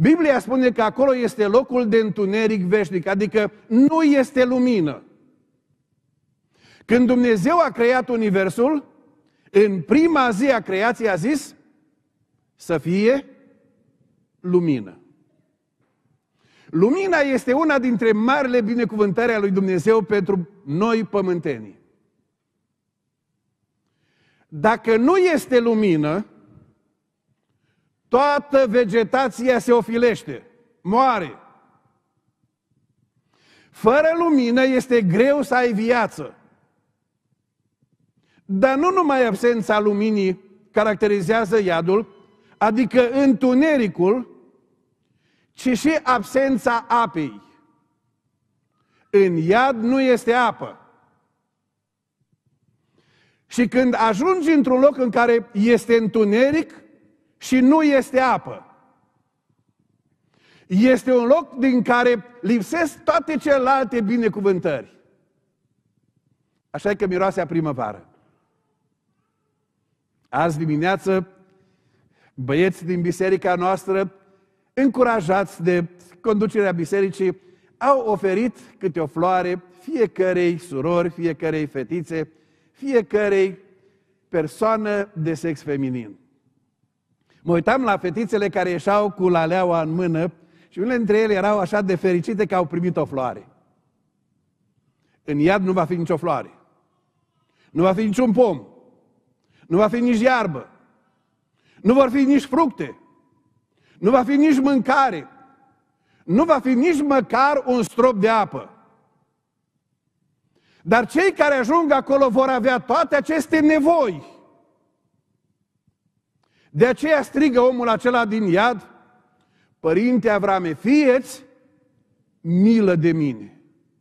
Biblia spune că acolo este locul de întuneric veșnic, adică nu este lumină. Când Dumnezeu a creat Universul, în prima zi a creației a zis să fie lumină. Lumina este una dintre marile binecuvântări a lui Dumnezeu pentru noi pământenii. Dacă nu este lumină, toată vegetația se ofilește, moare. Fără lumină este greu să ai viață. Dar nu numai absența luminii caracterizează iadul, adică întunericul, ci și absența apei. În iad nu este apă. Și când ajungi într-un loc în care este întuneric, și nu este apă. Este un loc din care lipsesc toate celelalte binecuvântări. Așa că miroase a primăvară. Azi dimineață, băieți din biserica noastră, încurajați de conducerea bisericii, au oferit câte o floare fiecarei surori, fiecarei fetițe, fiecarei persoană de sex feminin. Mă uitam la fetițele care ieșeau cu laleaua în mână și unele dintre ele erau așa de fericite că au primit o floare. În iad nu va fi nicio floare. Nu va fi niciun pom. Nu va fi nici iarbă. Nu vor fi nici fructe. Nu va fi nici mâncare. Nu va fi nici măcar un strop de apă. Dar cei care ajung acolo vor avea toate aceste nevoi. De aceea strigă omul acela din iad, Părinte Avrame, fieți milă de mine.